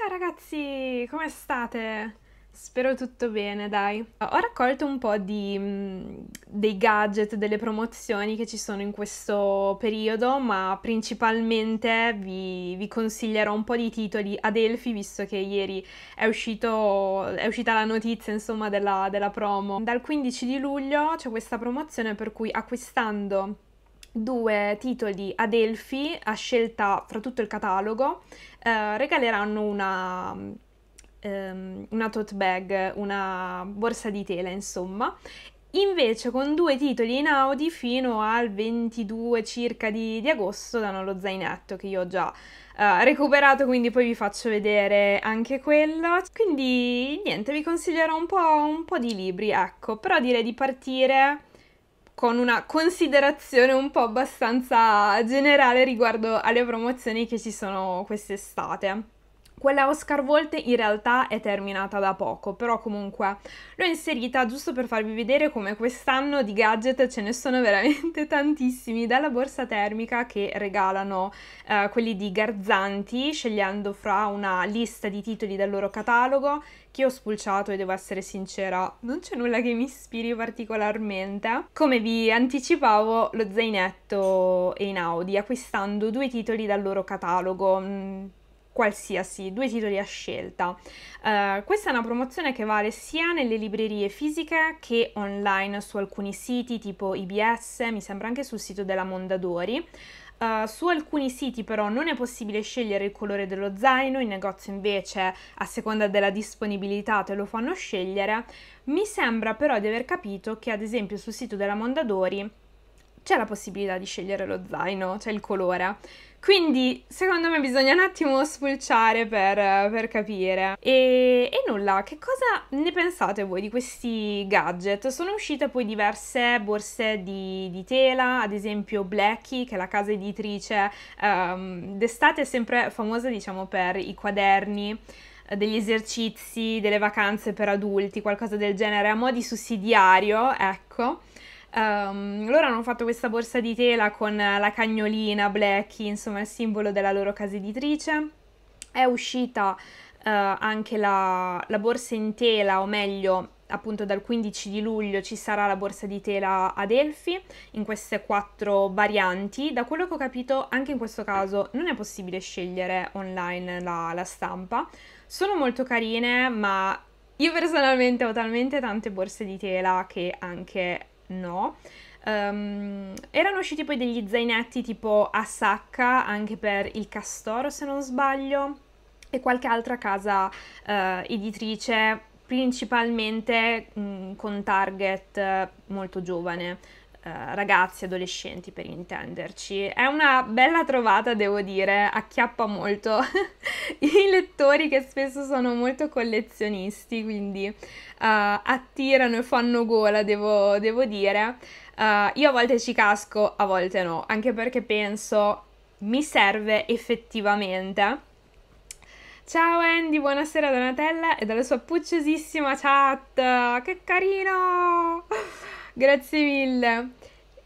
Ciao ragazzi, come state? Spero tutto bene, dai. Ho raccolto un po' di, mm, dei gadget, delle promozioni che ci sono in questo periodo, ma principalmente vi, vi consiglierò un po' di titoli ad Elfi, visto che ieri è, uscito, è uscita la notizia, insomma, della, della promo. Dal 15 di luglio c'è questa promozione per cui acquistando due titoli Adelphi, a scelta fra tutto il catalogo, eh, regaleranno una, um, una tote bag, una borsa di tela, insomma. Invece con due titoli in Audi fino al 22 circa di, di agosto danno lo zainetto che io ho già uh, recuperato, quindi poi vi faccio vedere anche quello. Quindi niente, vi consiglierò un po', un po di libri, ecco, però direi di partire con una considerazione un po' abbastanza generale riguardo alle promozioni che ci sono quest'estate. Quella Oscar Volte in realtà è terminata da poco, però comunque l'ho inserita giusto per farvi vedere come quest'anno di gadget ce ne sono veramente tantissimi, dalla borsa termica che regalano eh, quelli di Garzanti, scegliendo fra una lista di titoli del loro catalogo, che ho spulciato e devo essere sincera, non c'è nulla che mi ispiri particolarmente. Come vi anticipavo, lo zainetto è in Audi, acquistando due titoli dal loro catalogo. Mm, qualsiasi, due titoli a scelta. Uh, questa è una promozione che vale sia nelle librerie fisiche che online su alcuni siti tipo IBS, mi sembra anche sul sito della Mondadori. Uh, su alcuni siti però non è possibile scegliere il colore dello zaino, in negozio invece a seconda della disponibilità te lo fanno scegliere. Mi sembra però di aver capito che ad esempio sul sito della Mondadori c'è la possibilità di scegliere lo zaino, c'è il colore. Quindi secondo me bisogna un attimo spulciare per, per capire. E, e, nulla, che cosa ne pensate voi di questi gadget? Sono uscite poi diverse borse di, di tela, ad esempio Blackie, che è la casa editrice um, d'estate è sempre famosa diciamo per i quaderni degli esercizi, delle vacanze per adulti, qualcosa del genere, a mo' di sussidiario, ecco. Um, loro hanno fatto questa borsa di tela con la cagnolina Blackie, insomma il simbolo della loro casa editrice. È uscita uh, anche la, la borsa in tela, o meglio appunto dal 15 di luglio ci sarà la borsa di tela a Delphi in queste quattro varianti. Da quello che ho capito, anche in questo caso non è possibile scegliere online la, la stampa. Sono molto carine, ma io personalmente ho talmente tante borse di tela che anche no. Um, erano usciti poi degli zainetti tipo a sacca anche per il Castoro se non sbaglio e qualche altra casa uh, editrice principalmente mh, mm, con target eh, molto giovane eh, ragazzi, adolescenti per intenderci. È una bella trovata, devo dire, acchiappa molto i lettori che spesso sono molto collezionisti, quindi uh, attirano e fanno gola, devo, devo dire. Uh, io a volte ci casco, a volte no, anche perché penso mi serve effettivamente. Ciao Andy, buonasera Donatella e dalla sua pucciosissima chat. Che carino! Grazie mille.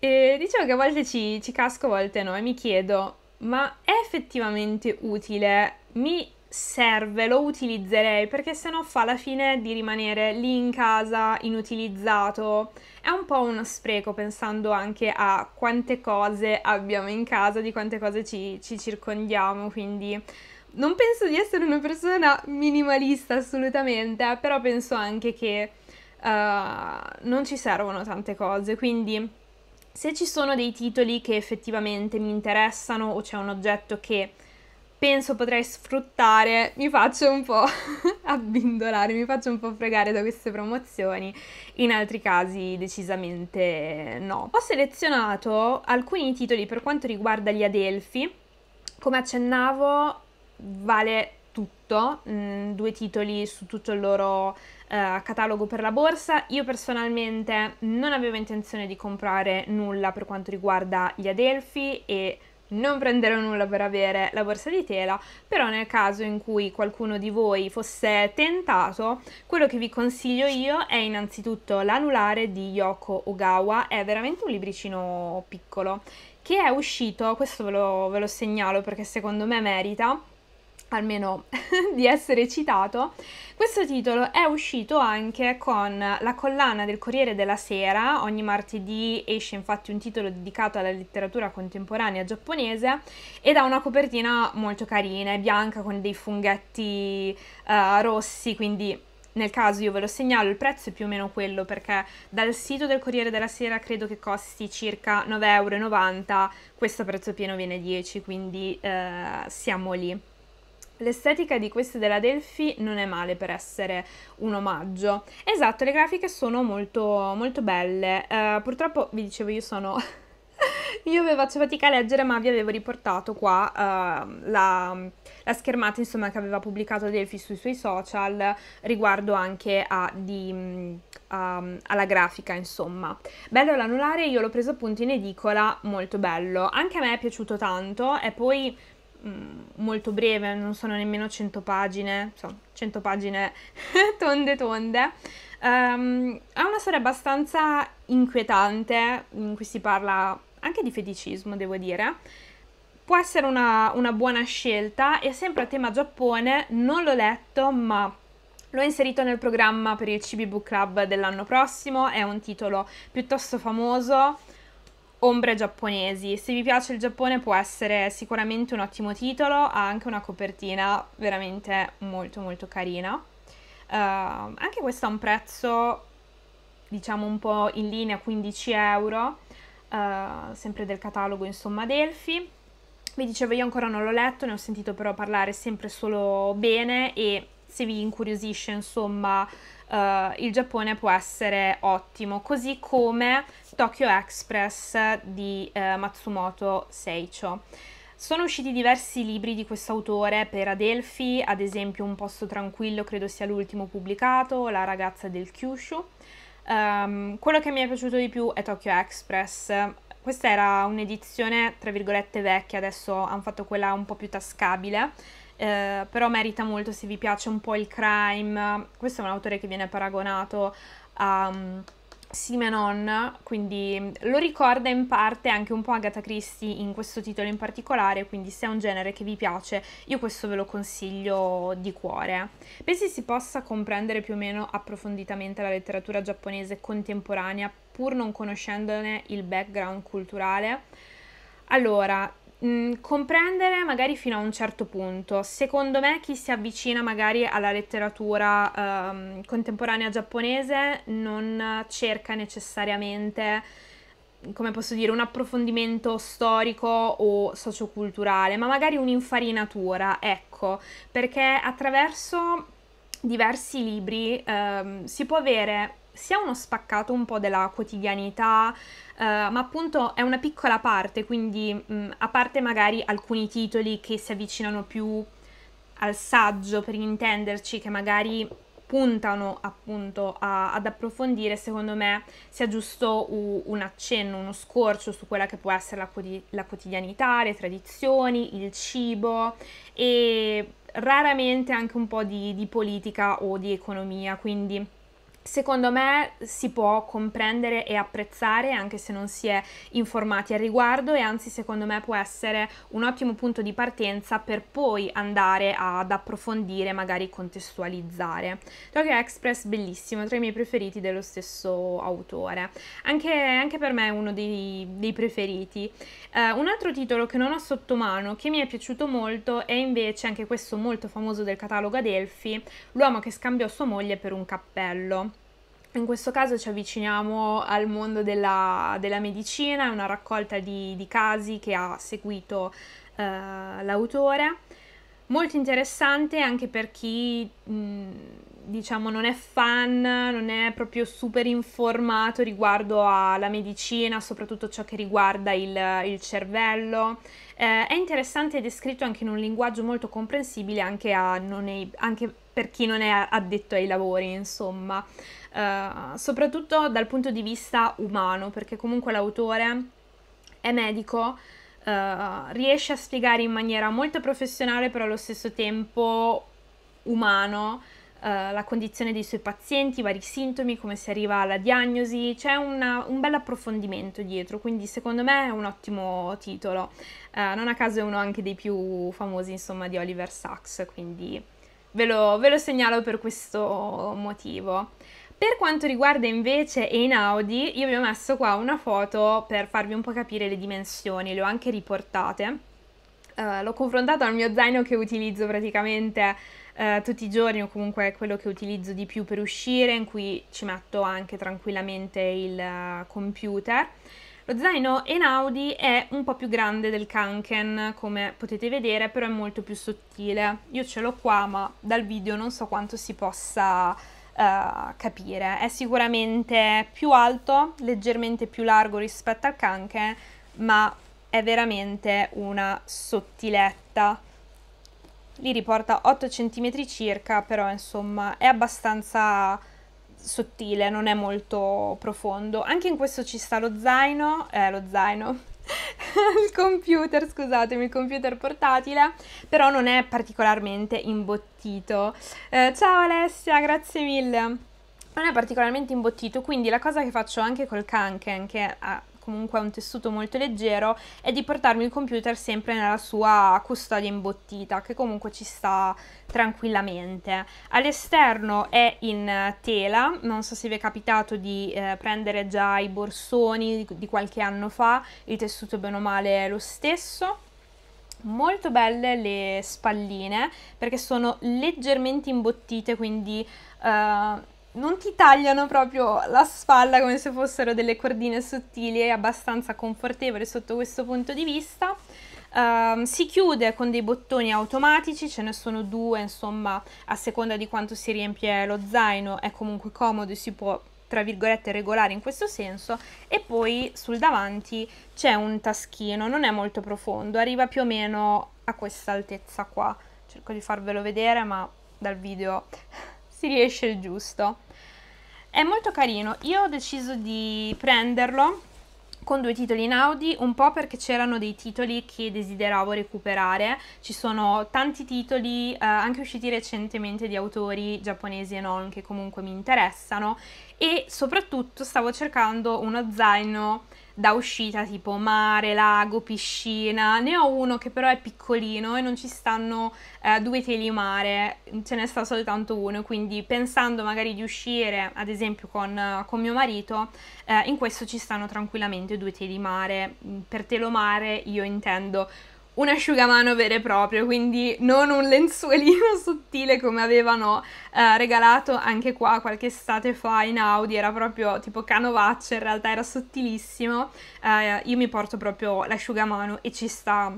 E diciamo che a volte ci, ci casco, a volte no, e mi chiedo, ma è effettivamente utile? Mi serve, lo utilizzerei perché se no fa la fine di rimanere lì in casa inutilizzato. È un po' uno spreco pensando anche a quante cose abbiamo in casa, di quante cose ci, ci circondiamo, quindi non penso di essere una persona minimalista assolutamente, però penso anche che uh, non ci servono tante cose, quindi se ci sono dei titoli che effettivamente mi interessano o c'è un oggetto che penso potrei sfruttare, mi faccio un po' abbindolare, mi faccio un po' fregare da queste promozioni, in altri casi decisamente no. Ho selezionato alcuni titoli per quanto riguarda gli Adelfi, come accennavo vale tutto, mh, mm, due titoli su tutto il loro uh, catalogo per la borsa. Io personalmente non avevo intenzione di comprare nulla per quanto riguarda gli Adelphi e non prenderò nulla per avere la borsa di tela, però nel caso in cui qualcuno di voi fosse tentato, quello che vi consiglio io è innanzitutto l'anulare di Yoko Ogawa, è veramente un libricino piccolo che è uscito, questo ve lo, ve lo segnalo perché secondo me merita, almeno di essere citato, questo titolo è uscito anche con la collana del Corriere della Sera, ogni martedì esce infatti un titolo dedicato alla letteratura contemporanea giapponese ed ha una copertina molto carina, è bianca con dei funghetti uh, rossi, quindi nel caso io ve lo segnalo, il prezzo è più o meno quello perché dal sito del Corriere della Sera credo che costi circa 9,90 euro, questo prezzo pieno viene 10, quindi eh, siamo lì. L'estetica di queste della Delphi non è male per essere un omaggio. Esatto, le grafiche sono molto, molto belle. Uh, purtroppo, vi dicevo, io sono... io vi faccio fatica a leggere, ma vi avevo riportato qua uh, la, la, schermata insomma, che aveva pubblicato Delphi sui suoi social riguardo anche a, di, a, ehm, alla grafica, insomma. Bello l'anulare, io l'ho preso appunto in edicola, molto bello. Anche a me è piaciuto tanto e poi Mm, molto breve, non sono nemmeno 100 pagine, insomma 100 pagine tonde tonde. Um, ha una storia abbastanza inquietante in cui si parla anche di feticismo, devo dire. Può essere una, una buona scelta e sempre a tema Giappone, non l'ho letto ma L'ho inserito nel programma per il CB Book Club dell'anno prossimo, è un titolo piuttosto famoso, Ombre giapponesi. Se vi piace il Giappone può essere sicuramente un ottimo titolo, ha anche una copertina veramente molto molto carina. Uh, anche questo ha un prezzo diciamo un po' in linea 15 euro, uh, sempre del catalogo insomma Delphi. Vi dicevo io ancora non l'ho letto, ne ho sentito però parlare sempre solo bene e se vi incuriosisce insomma uh, il Giappone può essere ottimo, così come Tokyo Express di uh, Matsumoto Seicho. Sono usciti diversi libri di questo autore per Adelphi, ad esempio Un posto tranquillo credo sia l'ultimo pubblicato, La ragazza del Kyushu. Um, quello che mi è piaciuto di più è Tokyo Express. Questa era un'edizione, tra virgolette, vecchia, adesso hanno fatto quella un po' più tascabile eh, però merita molto se vi piace un po' il crime. Questo è un autore che viene paragonato a mm, Simenon, quindi mm, lo ricorda in parte anche un po' Agatha Christie in questo titolo in particolare, quindi se è un genere che vi piace, io questo ve lo consiglio di cuore. Pensi si possa comprendere più o meno approfonditamente la letteratura giapponese contemporanea pur non conoscendone il background culturale? Allora, Mm, comprendere magari fino a un certo punto. Secondo me chi si avvicina magari alla letteratura ehm, contemporanea giapponese non cerca necessariamente, come posso dire, un approfondimento storico o socioculturale, ma magari un'infarinatura, ecco, perché attraverso diversi libri ehm, si può avere sia uno spaccato un po' della quotidianità, eh, ma appunto è una piccola parte, quindi mh, mm, a parte magari alcuni titoli che si avvicinano più al saggio, per intenderci, che magari puntano appunto a, ad approfondire, secondo me sia giusto u, un accenno, uno scorcio su quella che può essere la, la quotidianità, le tradizioni, il cibo e raramente anche un po' di, di politica o di economia, quindi secondo me si può comprendere e apprezzare anche se non si è informati al riguardo e anzi secondo me può essere un ottimo punto di partenza per poi andare ad approfondire, magari contestualizzare Tokyo Express bellissimo, tra i miei preferiti dello stesso autore. Anche, anche per me è uno dei, dei preferiti. Uh, un altro titolo che non ho sotto mano, che mi è piaciuto molto, è invece anche questo molto famoso del catalogo Adelphi, L'uomo che scambiò sua moglie per un cappello. In questo caso ci avviciniamo al mondo della, della medicina, è una raccolta di, di, casi che ha seguito eh, l'autore. Molto interessante anche per chi mh, diciamo non è fan, non è proprio super informato riguardo alla medicina, soprattutto ciò che riguarda il, il cervello. Eh, è interessante ed è scritto anche in un linguaggio molto comprensibile anche, a, è, anche per chi non è addetto ai lavori, insomma. Eh, soprattutto dal punto di vista umano, perché comunque l'autore è medico, uh, riesce a spiegare in maniera molto professionale, però allo stesso tempo umano, Uh, la condizione dei suoi pazienti, i vari sintomi, come si arriva alla diagnosi, c'è una, un bel approfondimento dietro, quindi secondo me è un ottimo titolo. Uh, non a caso è uno anche dei più famosi, insomma, di Oliver Sacks, quindi ve lo, ve lo segnalo per questo motivo. Per quanto riguarda invece Einaudi, io vi ho messo qua una foto per farvi un po' capire le dimensioni, le ho anche riportate. Uh, l'ho confrontato al mio zaino che utilizzo praticamente uh, tutti i giorni o comunque quello che utilizzo di più per uscire, in cui ci metto anche tranquillamente il uh, computer. Lo zaino Enaudi è un po' più grande del Kanken, come potete vedere, però è molto più sottile. Io ce l'ho qua, ma dal video non so quanto si possa eh, capire. È sicuramente più alto, leggermente più largo rispetto al Kanken, ma è veramente una sottiletta. Lì riporta 8 cm circa, però insomma è abbastanza sottile, non è molto profondo. Anche in questo ci sta lo zaino, eh, lo zaino, il computer, scusatemi, il computer portatile, però non è particolarmente imbottito. Eh, ciao Alessia, grazie mille. Non è particolarmente imbottito, quindi la cosa che faccio anche col Kanken, che ha comunque è un tessuto molto leggero, e di portarmi il computer sempre nella sua custodia imbottita, che comunque ci sta tranquillamente. All'esterno è in tela, non so se vi è capitato di eh, prendere già i borsoni di, qualche anno fa, il tessuto bene o male è lo stesso molto belle le spalline perché sono leggermente imbottite quindi uh, non ti tagliano proprio la spalla come se fossero delle cordine sottili, è abbastanza confortevole sotto questo punto di vista. Um, si chiude con dei bottoni automatici, ce ne sono due, insomma, a seconda di quanto si riempie lo zaino è comunque comodo e si può tra virgolette regolare in questo senso e poi sul davanti c'è un taschino, non è molto profondo, arriva più o meno a questa altezza qua. Cerco di farvelo vedere, ma dal video si riesce il giusto. È molto carino, io ho deciso di prenderlo con due titoli in Audi, un po' perché c'erano dei titoli che desideravo recuperare, ci sono tanti titoli eh, anche usciti recentemente di autori giapponesi e non che comunque mi interessano e soprattutto stavo cercando uno zaino da uscita tipo mare, lago, piscina. Ne ho uno che però è piccolino e non ci stanno eh, due teli mare, ce ne sta soltanto uno, quindi pensando magari di uscire, ad esempio con, con mio marito, eh, in questo ci stanno tranquillamente due teli mare. Mm, per telo mare io intendo un asciugamano vero e proprio, quindi non un lenzuolino sottile come avevano eh, regalato anche qua qualche estate fa in Audi, era proprio tipo canovaccio, in realtà era sottilissimo. Eh, io mi porto proprio l'asciugamano e ci sta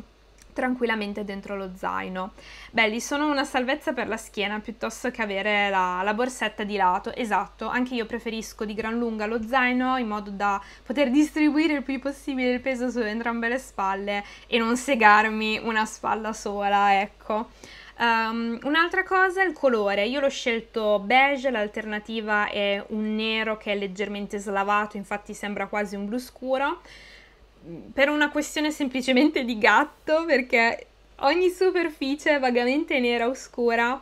tranquillamente dentro lo zaino. Belli, sono una salvezza per la schiena piuttosto che avere la, la, borsetta di lato, esatto, anche io preferisco di gran lunga lo zaino in modo da poter distribuire il più possibile il peso su entrambe le spalle e non segarmi una spalla sola, ecco. Um, un'altra cosa è il colore, io l'ho scelto beige, l'alternativa è un nero che è leggermente slavato, infatti sembra quasi un blu scuro per una questione semplicemente di gatto, perché ogni superficie vagamente nera oscura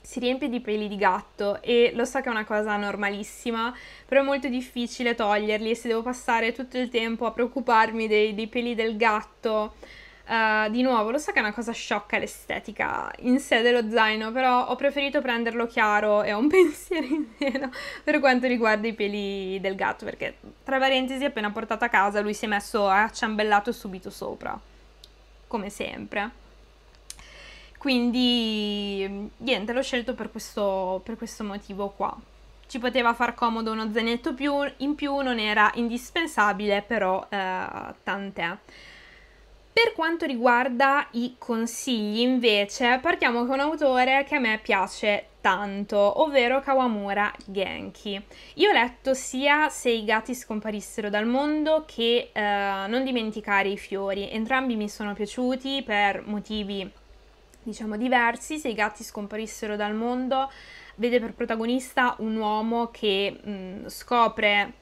si riempie di peli di gatto e lo so che è una cosa normalissima, però è molto difficile toglierli e se devo passare tutto il tempo a preoccuparmi dei, dei peli del gatto Uh, di nuovo, lo so che è una cosa sciocca l'estetica in sé dello zaino, però ho preferito prenderlo chiaro e ho un pensiero in meno per quanto riguarda i peli del gatto, perché tra parentesi, appena portato a casa, lui si è messo acciambellato subito sopra, come sempre. Quindi, niente, l'ho scelto per questo, per questo motivo qua. Ci poteva far comodo uno zainetto più, in più, non era indispensabile, però eh, tant'è. Per quanto riguarda i consigli, invece, partiamo con un autore che a me piace tanto, ovvero Kawamura Genki. Io ho letto sia Se i gatti scomparissero dal mondo che eh, Non dimenticare i fiori. Entrambi mi sono piaciuti per motivi diciamo diversi, se i gatti scomparissero dal mondo, vede per protagonista un uomo che mh, mm, scopre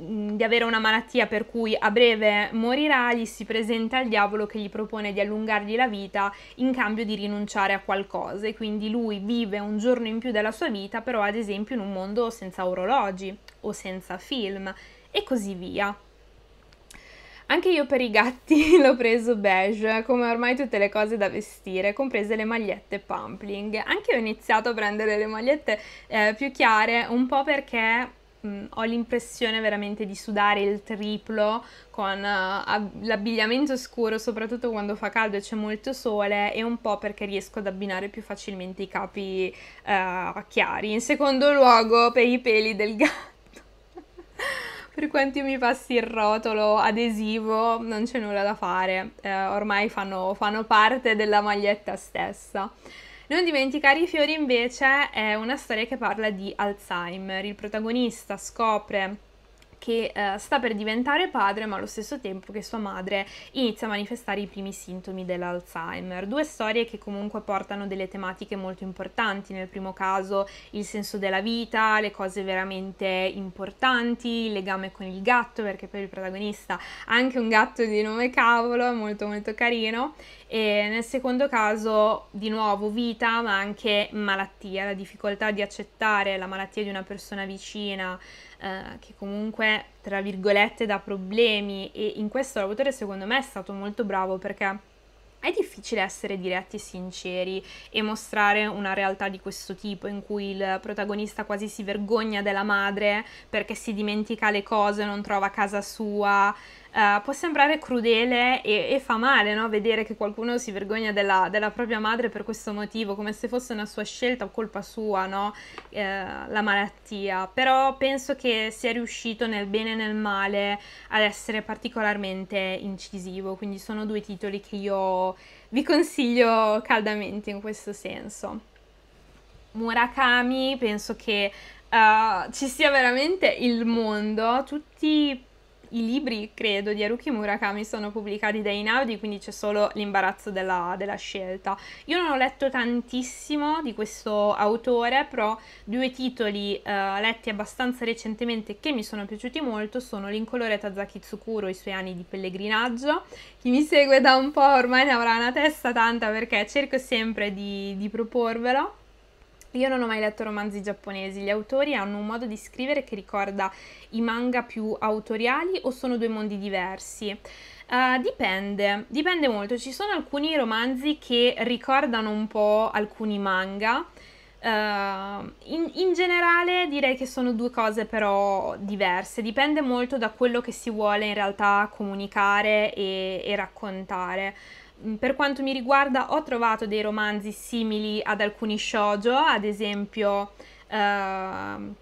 Mm, di avere una malattia per cui a breve morirà, gli si presenta il diavolo che gli propone di allungargli la vita in cambio di rinunciare a qualcosa e quindi lui vive un giorno in più della sua vita, però ad esempio in un mondo senza orologi o senza film e così via. Anche io per i gatti l'ho preso beige, come ormai tutte le cose da vestire, comprese le magliette pampling. Anche io ho iniziato a prendere le magliette eh, più chiare, un po' perché mh, ho l'impressione veramente di sudare il triplo con uh, ab- l'abbigliamento scuro, soprattutto quando fa caldo e c'è molto sole, e un po' perché riesco ad abbinare più facilmente i capi uh, chiari. In secondo luogo, per i peli del gatto. per quanti mi passi il rotolo adesivo, non c'è nulla da fare, eh, ormai fanno, fanno parte della maglietta stessa. Non dimenticare i fiori invece è una storia che parla di Alzheimer. Il protagonista scopre che uh, sta per diventare padre, ma allo stesso tempo che sua madre inizia a manifestare i primi sintomi dell'Alzheimer. Due storie che comunque portano delle tematiche molto importanti, nel primo caso il senso della vita, le cose veramente importanti, il legame con il gatto, perché per il protagonista anche un gatto di nome cavolo, è molto molto carino, e nel secondo caso di nuovo vita ma anche malattia, la difficoltà di accettare la malattia di una persona vicina eh, che comunque tra virgolette dà problemi e in questo l'autore secondo me è stato molto bravo perché è difficile essere diretti e sinceri e mostrare una realtà di questo tipo in cui il protagonista quasi si vergogna della madre perché si dimentica le cose, non trova casa sua, uh, può sembrare crudele e, e fa male no? vedere che qualcuno si vergogna della, della, propria madre per questo motivo, come se fosse una sua scelta o colpa sua, no? uh, la malattia. Però penso che sia riuscito nel bene e nel male ad essere particolarmente incisivo, quindi sono due titoli che io vi consiglio caldamente in questo senso. Murakami penso che Uh, ci sia veramente il mondo, tutti i libri, credo, di Haruki Murakami sono pubblicati da Inaudi, quindi c'è solo l'imbarazzo della, della scelta. Io non ho letto tantissimo di questo autore, però due titoli eh, letti abbastanza recentemente che mi sono piaciuti molto sono L'incolore Tazaki Tsukuro, i suoi anni di pellegrinaggio. Chi mi segue da un po' ormai ne avrà una testa tanta perché cerco sempre di, di proporvelo. Io non ho mai letto romanzi giapponesi, gli autori hanno un modo di scrivere che ricorda i manga più autoriali o sono due mondi diversi? Uh, dipende, dipende molto, ci sono alcuni romanzi che ricordano un po' alcuni manga, Uh, in, in, generale direi che sono due cose però diverse, dipende molto da quello che si vuole in realtà comunicare e, e raccontare. Mm, per quanto mi riguarda ho trovato dei romanzi simili ad alcuni shoujo, ad esempio... Uh,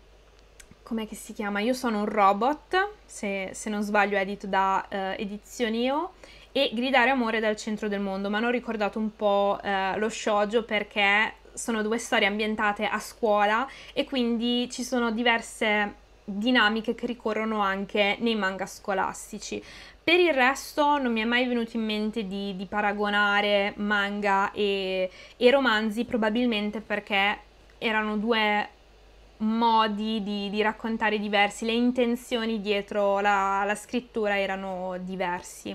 com'è che si chiama? Io sono un robot, se, se non sbaglio edito da uh, eh, Edizioneo, e Gridare Amore dal centro del mondo, ma non ho ricordato un po' uh, lo shoujo perché sono due storie ambientate a scuola e quindi ci sono diverse dinamiche che ricorrono anche nei manga scolastici. Per il resto non mi è mai venuto in mente di, di paragonare manga e, e, romanzi, probabilmente perché erano due modi di, di raccontare diversi, le intenzioni dietro la, la scrittura erano diversi.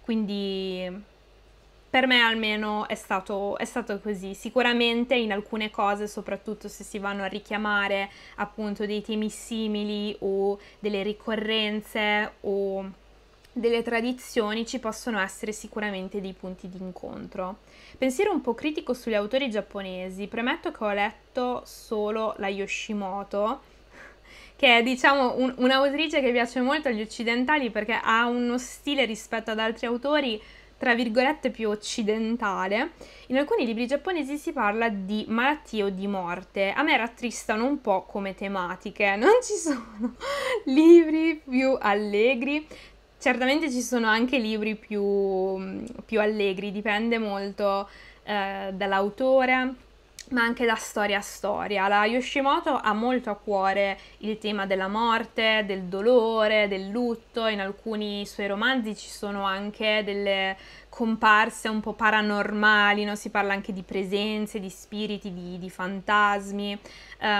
Quindi per me almeno è stato, è stato, così. Sicuramente in alcune cose, soprattutto se si vanno a richiamare appunto dei temi simili o delle ricorrenze o delle tradizioni ci possono essere sicuramente dei punti di incontro. Pensiero un po' critico sugli autori giapponesi, premetto che ho letto solo la Yoshimoto, che è diciamo un, un'autrice che piace molto agli occidentali perché ha uno stile rispetto ad altri autori tra virgolette più occidentale. In alcuni libri giapponesi si parla di malattie o di morte. A me rattristano un po' come tematiche. Non ci sono libri più allegri Certamente ci sono anche libri più, mm, più allegri, dipende molto eh, dall'autore, ma anche da storia a storia. La Yoshimoto ha molto a cuore il tema della morte, del dolore, del lutto, in alcuni suoi romanzi ci sono anche delle comparse un po' paranormali, no? si parla anche di presenze, di spiriti, di, di fantasmi, uh,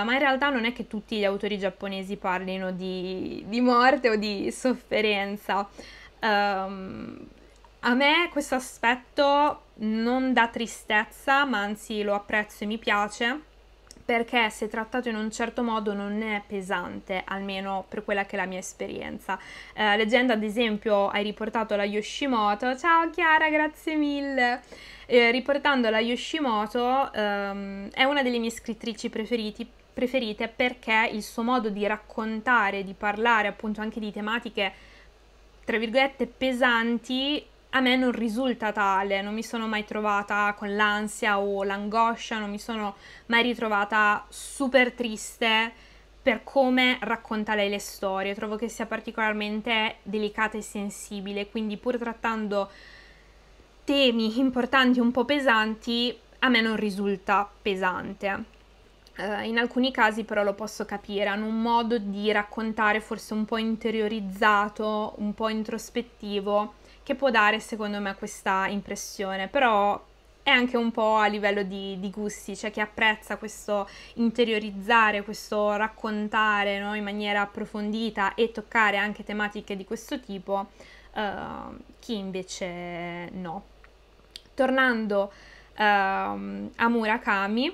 ma in realtà non è che tutti gli autori giapponesi parlino di, di morte o di sofferenza. Um, a me questo aspetto non dà tristezza, ma anzi lo apprezzo e mi piace, perché se trattato in un certo modo non è pesante, almeno per quella che è la mia esperienza. Eh, leggendo ad esempio hai riportato la Yoshimoto, ciao Chiara, grazie mille. Eh, riportando la Yoshimoto ehm, è una delle mie scrittrici preferiti, preferite perché il suo modo di raccontare, di parlare appunto anche di tematiche tra virgolette pesanti a me non risulta tale, non mi sono mai trovata con l'ansia o l'angoscia, non mi sono mai ritrovata super triste per come racconta lei le storie. Trovo che sia particolarmente delicata e sensibile, quindi pur trattando temi importanti un po' pesanti, a me non risulta pesante. Uh, in alcuni casi però lo posso capire, hanno un modo di raccontare forse un po' interiorizzato, un po' introspettivo, che può dare secondo me questa impressione, però è anche un po' a livello di, di gusti, c'è cioè chi apprezza questo interiorizzare, questo raccontare no? in maniera approfondita e toccare anche tematiche di questo tipo, uh, chi invece no. Tornando uh, a Murakami,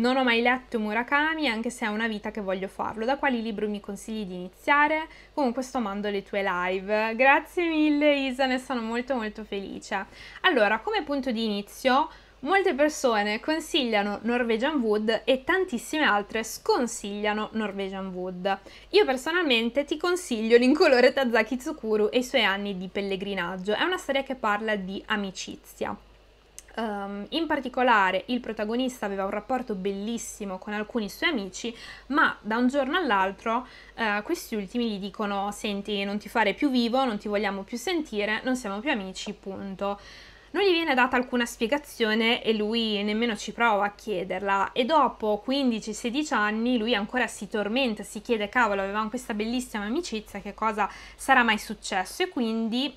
non ho mai letto Murakami, anche se è una vita che voglio farlo. Da quali libri mi consigli di iniziare? Comunque sto mando le tue live. Grazie mille Isa, ne sono molto molto felice. Allora, come punto di inizio, molte persone consigliano Norwegian Wood e tantissime altre sconsigliano Norwegian Wood. Io personalmente ti consiglio l'incolore Tazaki Tsukuru e i suoi anni di pellegrinaggio. È una storia che parla di amicizia. Um, in particolare il protagonista aveva un rapporto bellissimo con alcuni suoi amici, ma da un giorno all'altro uh, questi ultimi gli dicono senti non ti fare più vivo, non ti vogliamo più sentire, non siamo più amici, punto. Non gli viene data alcuna spiegazione e lui nemmeno ci prova a chiederla e dopo 15-16 anni lui ancora si tormenta, si chiede cavolo avevamo questa bellissima amicizia, che cosa sarà mai successo e quindi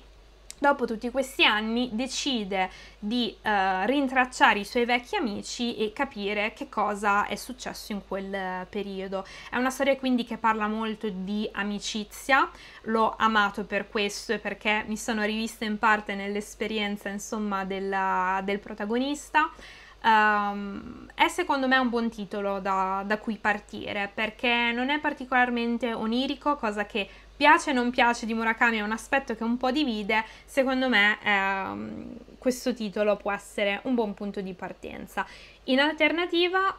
dopo tutti questi anni decide di uh, rintracciare i suoi vecchi amici e capire che cosa è successo in quel periodo. È una storia quindi che parla molto di amicizia, l'ho amato per questo e perché mi sono rivista in parte nell'esperienza insomma della, del protagonista. Um, è secondo me un buon titolo da, da cui partire perché non è particolarmente onirico, cosa che piace o non piace di Murakami è un aspetto che un po' divide, secondo me eh, questo titolo può essere un buon punto di partenza. In alternativa,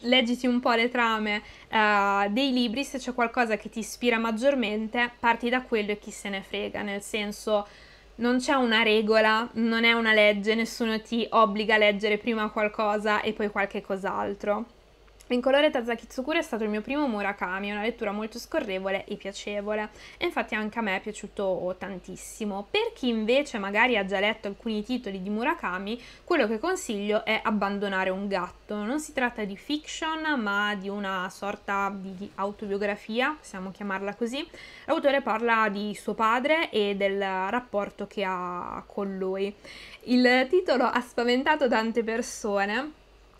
leggiti un po' le trame eh, dei libri, se c'è qualcosa che ti ispira maggiormente, parti da quello e chi se ne frega, nel senso non c'è una regola, non è una legge, nessuno ti obbliga a leggere prima qualcosa e poi qualche cos'altro. In colore Tazaki Tsukura è stato il mio primo Murakami, una lettura molto scorrevole e piacevole, e infatti anche a me è piaciuto tantissimo. Per chi invece magari ha già letto alcuni titoli di Murakami, quello che consiglio è Abbandonare un gatto. Non si tratta di fiction, ma di una sorta di autobiografia, possiamo chiamarla così. L'autore parla di suo padre e del rapporto che ha con lui. Il titolo ha spaventato tante persone,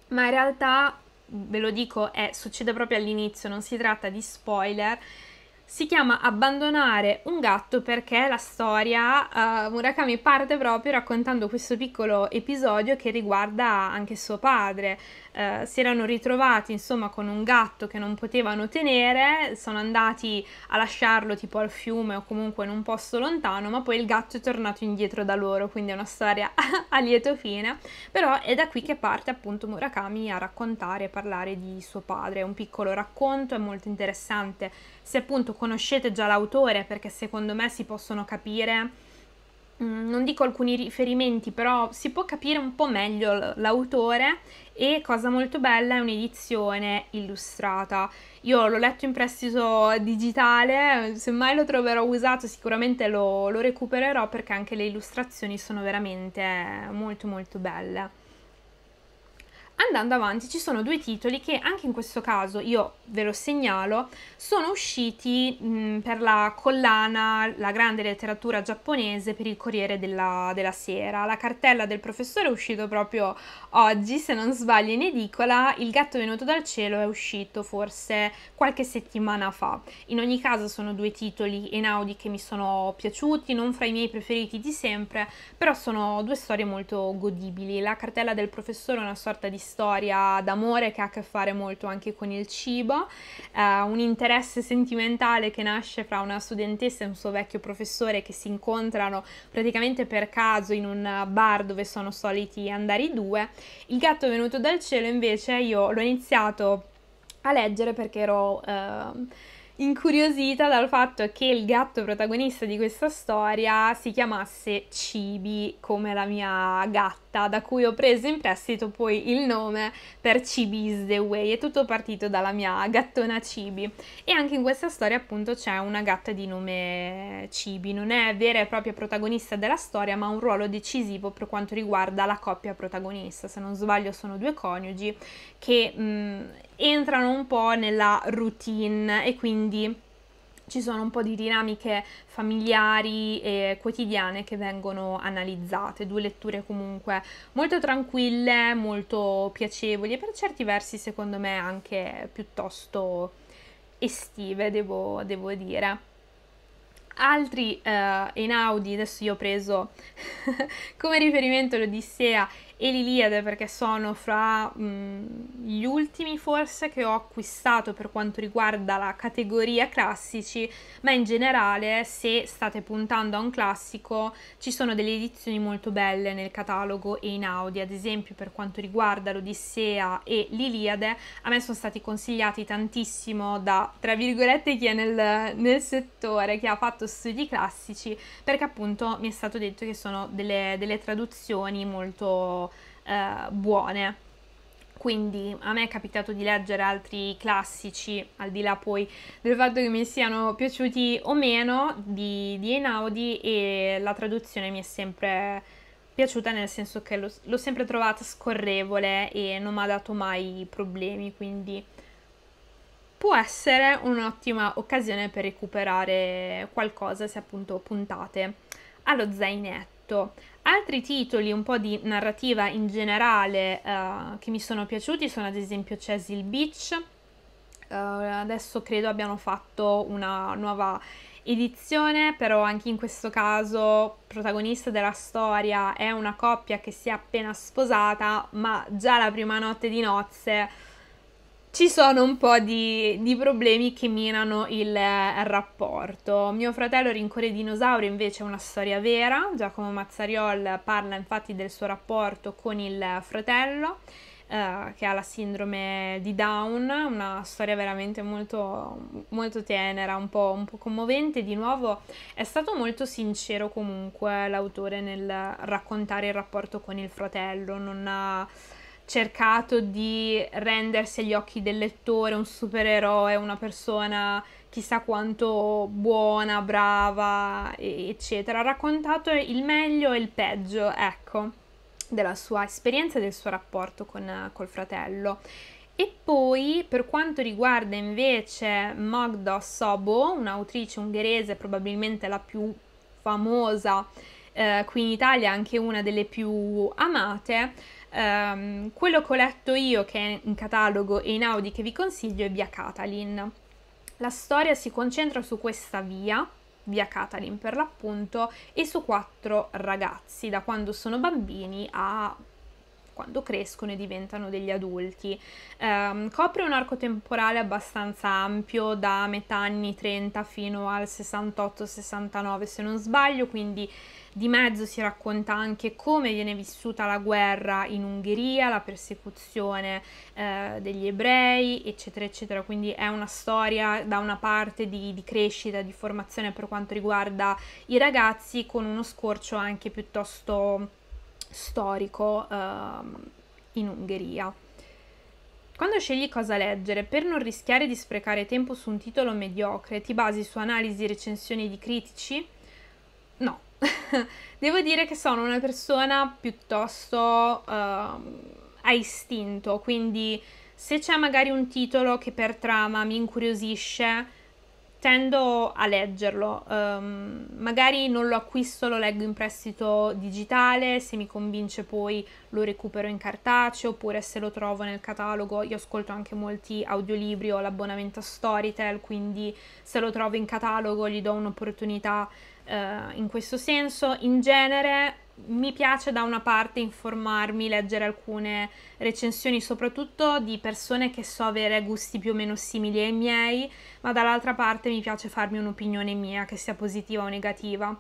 ma in realtà ve lo dico, è, succede proprio all'inizio, non si tratta di spoiler. Si chiama Abbandonare un gatto perché la storia, uh, Murakami parte proprio raccontando questo piccolo episodio che riguarda anche suo padre eh, si erano ritrovati insomma con un gatto che non potevano tenere, sono andati a lasciarlo tipo al fiume o comunque in un posto lontano, ma poi il gatto è tornato indietro da loro, quindi è una storia a lieto fine, però è da qui che parte appunto Murakami a raccontare e parlare di suo padre, è un piccolo racconto, è molto interessante, se appunto conoscete già l'autore perché secondo me si possono capire Mm, non dico alcuni riferimenti, però si può capire un po' meglio l'autore e cosa molto bella è un'edizione illustrata. Io l'ho letto in prestito digitale, se mai lo troverò usato sicuramente lo, lo recupererò perché anche le illustrazioni sono veramente molto molto belle. Andando avanti ci sono due titoli che anche in questo caso io ve lo segnalo, sono usciti mh, per la collana La grande letteratura giapponese per il Corriere della, della, Sera. La cartella del professore è uscito proprio oggi, se non sbaglio, in edicola. Il gatto venuto dal cielo è uscito forse qualche settimana fa. In ogni caso sono due titoli enaudi che mi sono piaciuti, non fra i miei preferiti di sempre, però sono due storie molto godibili. La cartella del professore è una sorta di storia d'amore che ha a che fare molto anche con il cibo, eh, un interesse sentimentale che nasce fra una studentessa e un suo vecchio professore che si incontrano praticamente per caso in un bar dove sono soliti andare i due. Il gatto è venuto dal cielo invece io l'ho iniziato a leggere perché ero... Eh, incuriosita dal fatto che il gatto protagonista di questa storia si chiamasse Cibi, come la mia gatta, da cui ho preso in prestito poi il nome per Cibi is the way. È tutto partito dalla mia gattona Cibi. E anche in questa storia, appunto, c'è una gatta di nome Cibi. Non è vera e propria protagonista della storia, ma ha un ruolo decisivo per quanto riguarda la coppia protagonista. Se non sbaglio, sono due coniugi che mh, mm, entrano un po' nella routine e quindi ci sono un po' di dinamiche familiari e quotidiane che vengono analizzate, due letture comunque molto tranquille, molto piacevoli e per certi versi secondo me anche piuttosto estive, devo, devo dire altri uh, eh, Einaudi, adesso io ho preso come riferimento l'Odissea e l'Iliade perché sono fra mh, mm, gli ultimi forse che ho acquistato per quanto riguarda la categoria classici, ma in generale se state puntando a un classico ci sono delle edizioni molto belle nel catalogo e in Audi, ad esempio per quanto riguarda l'Odissea e l'Iliade, a me sono stati consigliati tantissimo da, tra virgolette, chi è nel, nel settore, che ha fatto studi classici, perché appunto mi è stato detto che sono delle, delle traduzioni molto eh, buone. Quindi a me è capitato di leggere altri classici, al di là poi del fatto che mi siano piaciuti o meno, di, di Einaudi e la traduzione mi è sempre piaciuta nel senso che l'ho, l'ho sempre trovata scorrevole e non mi ha dato mai problemi, quindi può essere un'ottima occasione per recuperare qualcosa se appunto puntate allo zainetto. Altri titoli un po' di narrativa in generale uh, che mi sono piaciuti sono ad esempio Cecil Beach, uh, adesso credo abbiano fatto una nuova edizione, però anche in questo caso protagonista della storia è una coppia che si è appena sposata, ma già la prima notte di nozze ci sono un po' di, di problemi che minano il, il, eh, rapporto. Mio fratello Rincore Dinosauri invece è una storia vera, Giacomo Mazzariol parla infatti del suo rapporto con il fratello eh, che ha la sindrome di Down, una storia veramente molto, molto tenera, un po', un po' commovente. Di nuovo è stato molto sincero comunque l'autore nel raccontare il rapporto con il fratello, non ha cercato di rendersi agli occhi del lettore un supereroe, una persona chissà quanto buona, brava, eccetera. Ha raccontato il meglio e il peggio, ecco, della sua esperienza e del suo rapporto con, col fratello. E poi, per quanto riguarda invece Magda Sobo, un'autrice ungherese, probabilmente la più famosa eh, qui in Italia, anche una delle più amate, Um, quello che ho letto io, che è in catalogo e in Audi che vi consiglio, è Via Catalin. La storia si concentra su questa via, via Catalin per l'appunto, e su quattro ragazzi, da quando sono bambini a quando crescono e diventano degli adulti. Um, copre un arco temporale abbastanza ampio, da metà anni 30 fino al 68-69 se non sbaglio, quindi di mezzo si racconta anche come viene vissuta la guerra in Ungheria, la persecuzione eh, degli ebrei, eccetera, eccetera. Quindi è una storia da una parte di, di crescita, di formazione per quanto riguarda i ragazzi, con uno scorcio anche piuttosto storico eh, in Ungheria. Quando scegli cosa leggere, per non rischiare di sprecare tempo su un titolo mediocre, ti basi su analisi e recensioni di critici devo dire che sono una persona piuttosto uh, a istinto, quindi se c'è magari un titolo che per trama mi incuriosisce, tendo a leggerlo. Um, magari non lo acquisto, lo leggo in prestito digitale, se mi convince poi lo recupero in cartaceo, oppure se lo trovo nel catalogo, io ascolto anche molti audiolibri, ho l'abbonamento a Storytel, quindi se lo trovo in catalogo gli do un'opportunità uh, in questo senso. In genere mi piace da una parte informarmi, leggere alcune recensioni, soprattutto di persone che so avere gusti più o meno simili ai miei, ma dall'altra parte mi piace farmi un'opinione mia, che sia positiva o negativa.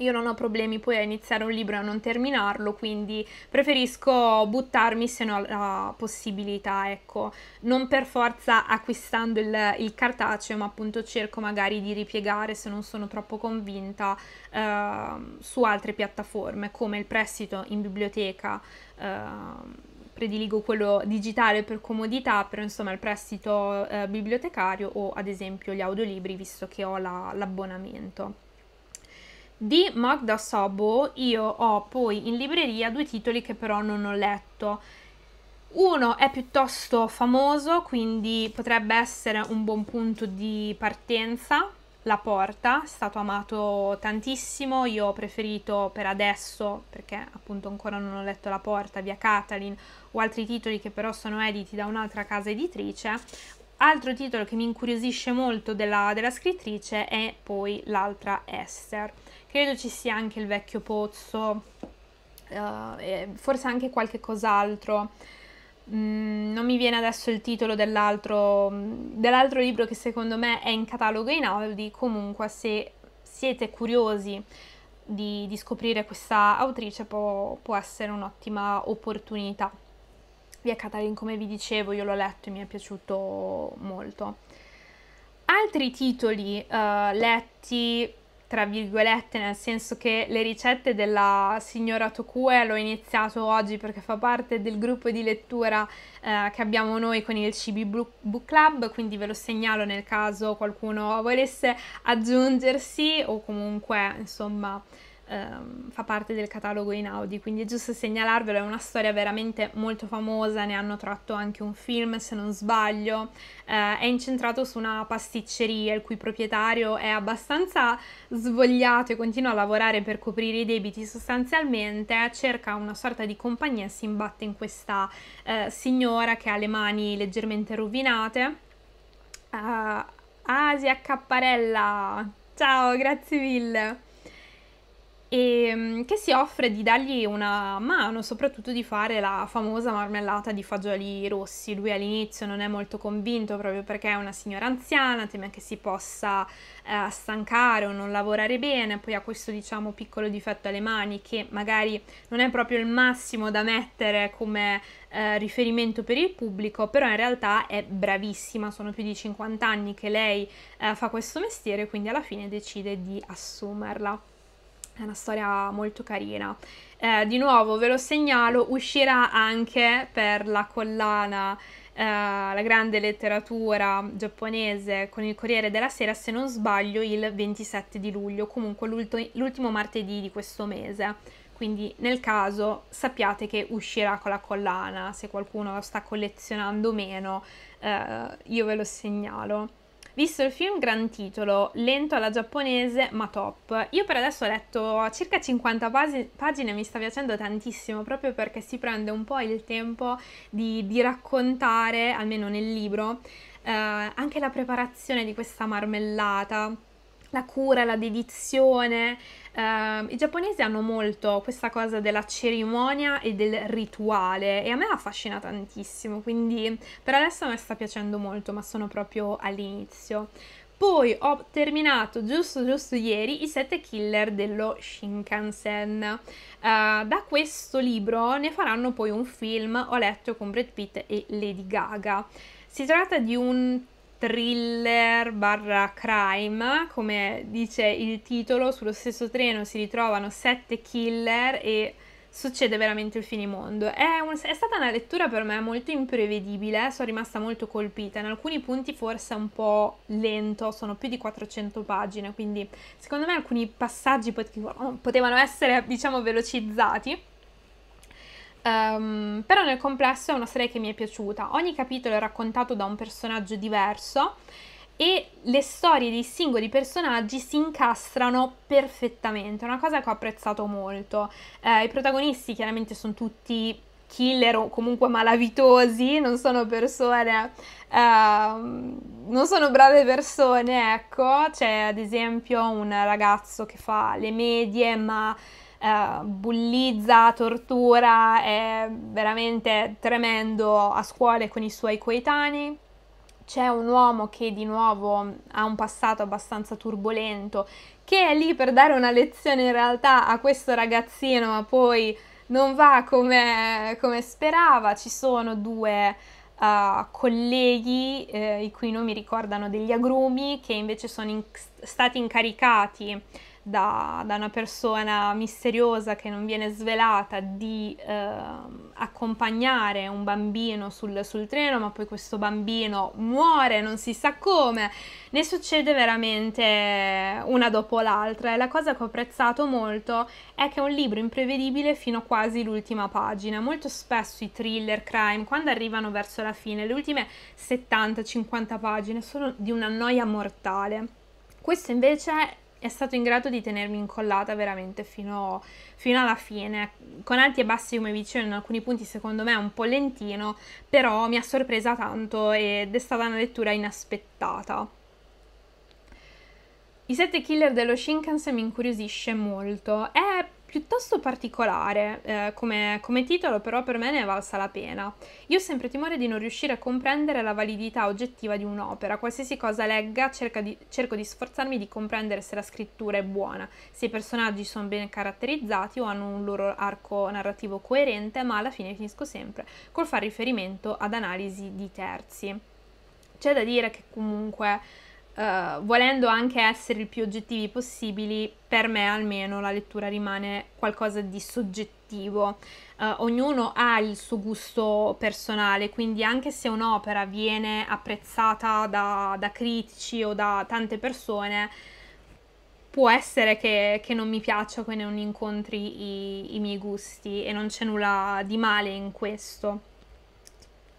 Io non ho problemi poi a iniziare un libro e a non terminarlo, quindi preferisco buttarmi se ne ho la possibilità, ecco, non per forza acquistando il, il cartaceo, ma appunto cerco magari di ripiegare se non sono troppo convinta eh, su altre piattaforme come il prestito in biblioteca. Eh, prediligo quello digitale per comodità, però insomma il prestito eh, bibliotecario o ad esempio gli audiolibri visto che ho la, l'abbonamento. Di Magda Sobo io ho poi in libreria due titoli che però non ho letto. Uno è piuttosto famoso, quindi potrebbe essere un buon punto di partenza. La porta è stato amato tantissimo, io ho preferito per adesso, perché appunto ancora non ho letto La porta, via Catalin o altri titoli che però sono editi da un'altra casa editrice. Altro titolo che mi incuriosisce molto della, della scrittrice è poi l'altra Esther credo ci sia anche il vecchio pozzo, uh, forse anche qualche cos'altro. Mm, non mi viene adesso il titolo dell'altro, dell libro che secondo me è in catalogo in Audi, comunque se siete curiosi di, di scoprire questa autrice può, può essere un'ottima opportunità. Via Catalin, come vi dicevo, io l'ho letto e mi è piaciuto molto. Altri titoli uh, letti tra virgolette, nel senso che le ricette della signora Tokue l'ho iniziato oggi perché fa parte del gruppo di lettura eh, che abbiamo noi con il CB Book Club, quindi ve lo segnalo nel caso qualcuno volesse aggiungersi o comunque, insomma, Ehm, fa parte del catalogo in Audi, quindi è giusto segnalarvelo, è una storia veramente molto famosa, ne hanno tratto anche un film se non sbaglio, eh, è incentrato su una pasticceria il cui proprietario è abbastanza svogliato e continua a lavorare per coprire i debiti sostanzialmente, cerca una sorta di compagnia e si imbatte in questa eh, signora che ha le mani leggermente rovinate. Uh, Asia Capparella, ciao, grazie mille e ehm, che si offre di dargli una mano, soprattutto di fare la famosa marmellata di fagioli rossi. Lui all'inizio non è molto convinto proprio perché è una signora anziana, teme che si possa eh, stancare o non lavorare bene, poi ha questo diciamo piccolo difetto alle mani che magari non è proprio il massimo da mettere come eh, riferimento per il pubblico, però in realtà è bravissima, sono più di 50 anni che lei eh, fa questo mestiere, quindi alla fine decide di assumerla. È una storia molto carina. Eh, di nuovo ve lo segnalo, uscirà anche per la collana eh, La grande letteratura giapponese con il Corriere della Sera, se non sbaglio, il 27 di luglio, comunque l'ultimo martedì di questo mese. Quindi nel caso sappiate che uscirà con la collana, se qualcuno lo sta collezionando meno, eh, io ve lo segnalo visto il film gran titolo, lento alla giapponese ma top. Io per adesso ho letto circa 50 pasi- pagine, mi sta piacendo tantissimo proprio perché si prende un po' il tempo di, di raccontare, almeno nel libro, eh, anche la preparazione di questa marmellata la cura, la dedizione. Uh, I giapponesi hanno molto questa cosa della cerimonia e del rituale e a me affascina tantissimo, quindi per adesso a me sta piacendo molto, ma sono proprio all'inizio. Poi ho terminato giusto giusto ieri i sette killer dello Shinkansen. Uh, da questo libro ne faranno poi un film, ho letto con Brad Pitt e Lady Gaga. Si tratta di un thriller barra crime, come dice il titolo, sullo stesso treno si ritrovano sette killer e succede veramente il finimondo. È, un, è stata una lettura per me molto imprevedibile, sono rimasta molto colpita, in alcuni punti forse un po' lento, sono più di 400 pagine, quindi secondo me alcuni passaggi potevano essere diciamo velocizzati Um, però nel complesso è una serie che mi è piaciuta. Ogni capitolo è raccontato da un personaggio diverso e le storie dei singoli personaggi si incastrano perfettamente, è una cosa che ho apprezzato molto. Eh, I protagonisti chiaramente sono tutti killer o comunque malavitosi, non sono persone, eh, non sono brave persone, ecco, c'è ad esempio un ragazzo che fa le medie ma eh, bullizza, tortura, è veramente tremendo a scuole con i suoi coetanei. C'è un uomo che di nuovo ha un passato abbastanza turbolento, che è lì per dare una lezione in realtà a questo ragazzino, ma poi non va come, come sperava. Ci sono due Uh, colleghi, eh, i cui nomi ricordano degli agrumi, che invece sono in- stati incaricati da, da, una persona misteriosa che non viene svelata di eh, accompagnare un bambino sul, sul, treno, ma poi questo bambino muore, non si sa come, ne succede veramente una dopo l'altra e la cosa che ho apprezzato molto è che è un libro imprevedibile fino a quasi l'ultima pagina. Molto spesso i thriller, crime, quando arrivano verso la fine, le ultime 70-50 pagine sono di una noia mortale. Questo invece è stato in grado di tenermi incollata veramente fino, fino alla fine, con alti e bassi come vi dicevo in alcuni punti secondo me un po' lentino, però mi ha sorpresa tanto ed è stata una lettura inaspettata. I sette killer dello Shinkansen mi incuriosisce molto, è piuttosto particolare eh, come, come, titolo, però per me ne è valsa la pena. Io ho sempre timore di non riuscire a comprendere la validità oggettiva di un'opera. Qualsiasi cosa legga, di, cerco di sforzarmi di comprendere se la scrittura è buona, se i personaggi sono ben caratterizzati o hanno un loro arco narrativo coerente, ma alla fine finisco sempre col far riferimento ad analisi di terzi. C'è da dire che comunque eh, volendo anche essere il più oggettivi possibili, per me almeno la lettura rimane qualcosa di soggettivo. Uh, ognuno ha il suo gusto personale, quindi anche se un'opera viene apprezzata da, da critici o da tante persone, può essere che, che, non mi piaccia, che non incontri i, i, miei gusti e non c'è nulla di male in questo.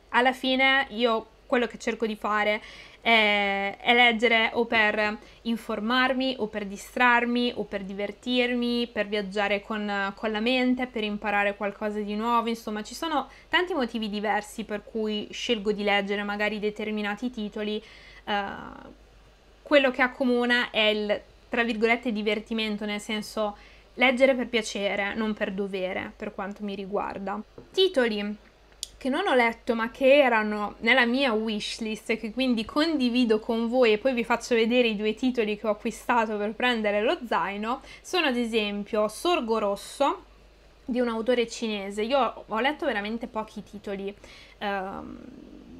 Alla fine io quello che cerco di fare eh, è leggere o per informarmi o per distrarmi o per divertirmi, per viaggiare con, con la mente, per imparare qualcosa di nuovo, insomma ci sono tanti motivi diversi per cui scelgo di leggere magari determinati titoli. Eh, quello che accomuna è il, tra virgolette, divertimento, nel senso leggere per piacere, non per dovere, per quanto mi riguarda. Titoli che non ho letto ma che erano nella mia wishlist che quindi condivido con voi e poi vi faccio vedere i due titoli che ho acquistato per prendere lo zaino sono ad esempio Sorgo Rosso di un autore cinese. Io ho letto veramente pochi titoli ehm,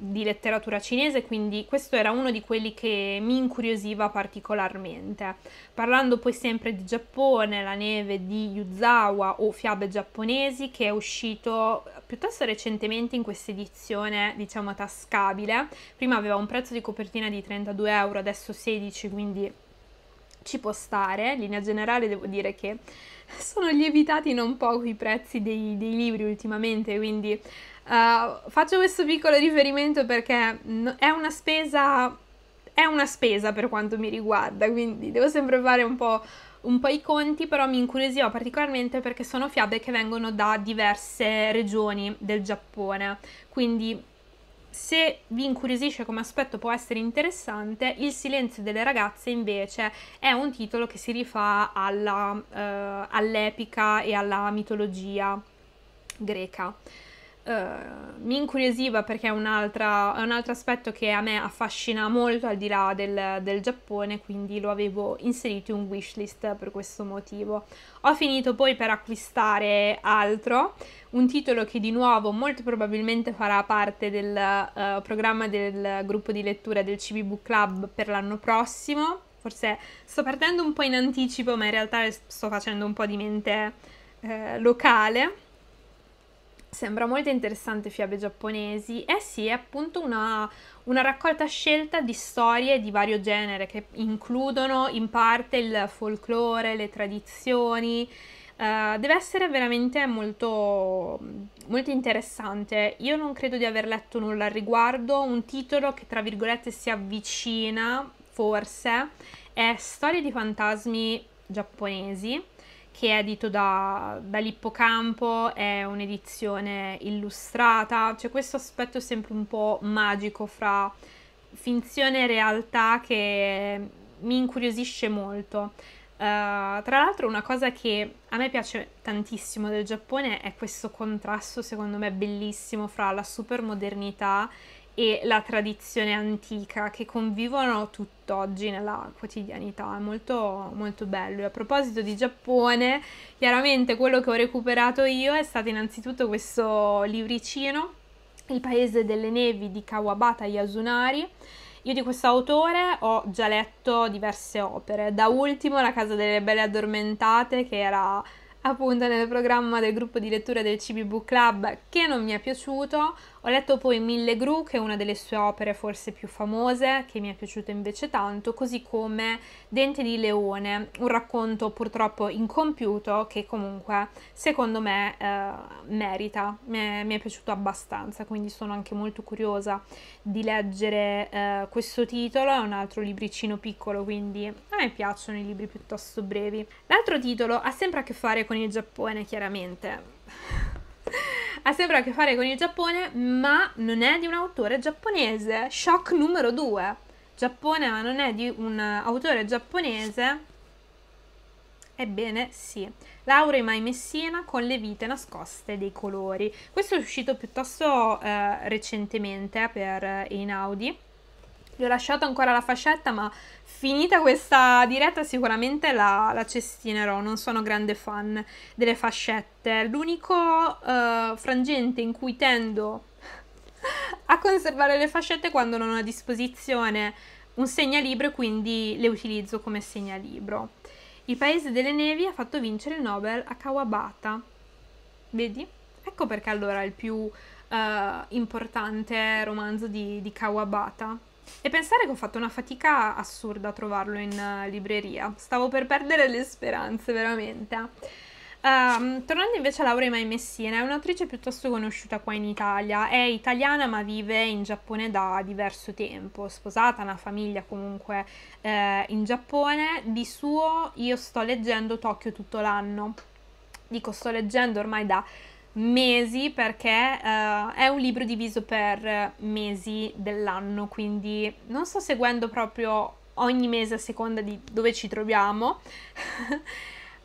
di letteratura cinese, quindi questo era uno di quelli che mi incuriosiva particolarmente. Parlando poi sempre di Giappone, La neve di Yuzawa o Fiabe giapponesi, che è uscito piuttosto recentemente in questa edizione, diciamo, tascabile. Prima aveva un prezzo di copertina di 32 euro, adesso 16, quindi ci può stare. In linea generale devo dire che sono lievitati non poco i prezzi dei, dei libri ultimamente, quindi uh, faccio questo piccolo riferimento perché è una spesa... È una spesa per quanto mi riguarda, quindi devo sempre fare un po' un po' i conti, però mi incuriosiva particolarmente perché sono fiabe che vengono da diverse regioni del Giappone, quindi se vi incuriosisce come aspetto può essere interessante, Il silenzio delle ragazze invece è un titolo che si rifà alla, eh, all'epica e alla mitologia greca. Eh, mi incuriosiva perché è, è un altro aspetto che a me affascina molto al di là del, del Giappone, quindi lo avevo inserito in wishlist per questo motivo. Ho finito poi per acquistare altro, un titolo che di nuovo molto probabilmente farà parte del uh, programma del gruppo di lettura del CB Book Club per l'anno prossimo. Forse sto partendo un po' in anticipo, ma in realtà sto facendo un po' di mente eh, locale Sembra molto interessante Fiabe giapponesi. Eh sì, è appunto una, una, raccolta scelta di storie di vario genere che includono in parte il folklore, le tradizioni. Uh, deve essere veramente molto, molto interessante. Io non credo di aver letto nulla al riguardo. Un titolo che tra virgolette si avvicina, forse, è Storie di fantasmi giapponesi che è edito da, dall'Ippocampo, è un'edizione illustrata, c'è cioè, questo aspetto sempre un po' magico fra finzione e realtà che mi incuriosisce molto. Uh, tra l'altro una cosa che a me piace tantissimo del Giappone è questo contrasto secondo me bellissimo fra la super supermodernità e la tradizione antica che convivono tutt'oggi nella quotidianità, è molto, molto bello. E a proposito di Giappone, chiaramente quello che ho recuperato io è stato innanzitutto questo libricino, Il paese delle nevi di Kawabata Yasunari. Io di questo autore ho già letto diverse opere, da ultimo La casa delle belle addormentate che era appunto nel programma del gruppo di lettura del CB Book Club che non mi è piaciuto, ho letto poi Mille Gru, che è una delle sue opere forse più famose, che mi è piaciuta invece tanto, così come Dente di Leone, un racconto purtroppo incompiuto che comunque secondo me eh, merita, mi è, mi è, piaciuto abbastanza, quindi sono anche molto curiosa di leggere eh, questo titolo, è un altro libricino piccolo, quindi a me piacciono i libri piuttosto brevi. L'altro titolo ha sempre a che fare con il Giappone, chiaramente ha sempre a che fare con il Giappone, ma non è di un autore giapponese. Shock numero 2. Giappone, ma non è di un autore giapponese. Ebbene sì, Laura Mai Messina con le vite nascoste dei colori. Questo è uscito piuttosto eh, recentemente eh, per eh, Einaudi vi ho lasciato ancora la fascetta, ma finita questa diretta sicuramente la, la cestinerò, non sono grande fan delle fascette. L'unico uh, frangente in cui tendo a conservare le fascette è quando non ho a disposizione un segnalibro e quindi le utilizzo come segnalibro. Il paese delle nevi ha fatto vincere il Nobel a Kawabata. Vedi? Ecco perché allora è il più uh, importante romanzo di, di Kawabata. E pensare che ho fatto una fatica assurda a trovarlo in eh, libreria. Stavo per perdere le speranze, veramente. Um, tornando invece a Laura Mai Messina, è un'attrice piuttosto conosciuta qua in Italia. È italiana ma vive in Giappone da diverso tempo. Sposata, ha una famiglia comunque eh, in Giappone. Di suo io sto leggendo Tokyo tutto l'anno. Dico sto leggendo ormai da mesi perché uh, è un libro diviso per mesi dell'anno, quindi non sto seguendo proprio ogni mese a seconda di dove ci troviamo.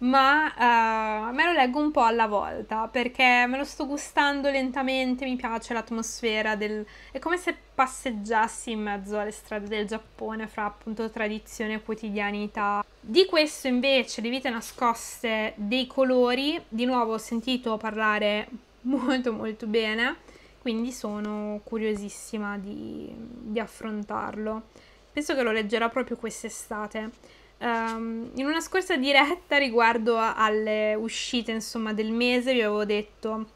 ma uh, me lo leggo un po' alla volta perché me lo sto gustando lentamente, mi piace l'atmosfera del... è come se passeggiassi in mezzo alle strade del Giappone fra appunto tradizione e quotidianità. Di questo invece, le vite nascoste dei colori, di nuovo ho sentito parlare molto molto bene, quindi sono curiosissima di, di affrontarlo. Penso che lo leggerò proprio quest'estate um, in una scorsa diretta riguardo alle uscite insomma, del mese vi avevo detto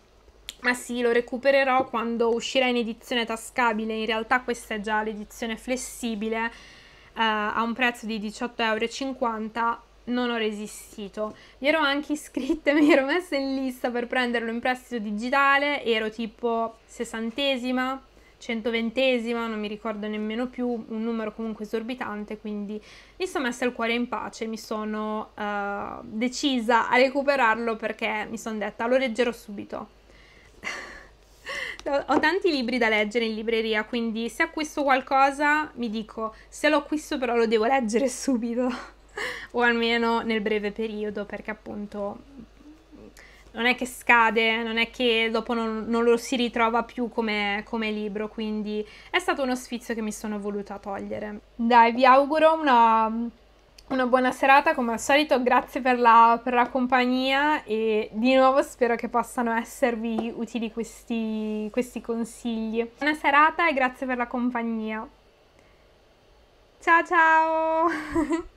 ma sì, lo recupererò quando uscirà in edizione tascabile. In realtà questa è già l'edizione flessibile eh, a un prezzo di 18,50 euro Non ho resistito. Mi ero anche iscritta, mi ero messa in lista per prenderlo in prestito digitale. Ero tipo sessantesima, 120esima, non mi ricordo nemmeno più, un numero comunque esorbitante, quindi mi sono messa il cuore in pace, mi sono uh, decisa a recuperarlo perché mi sono detta lo leggerò subito. Ho tanti libri da leggere in libreria, quindi se acquisto qualcosa mi dico se lo acquisto però lo devo leggere subito o almeno nel breve periodo perché appunto non è che scade, non è che dopo non, non lo si ritrova più come, come, libro, quindi è stato uno sfizio che mi sono voluta togliere. Dai, vi auguro una, una buona serata, come al solito grazie per la, per la, compagnia e di nuovo spero che possano esservi utili questi, questi consigli. Buona serata e grazie per la compagnia. Ciao ciao!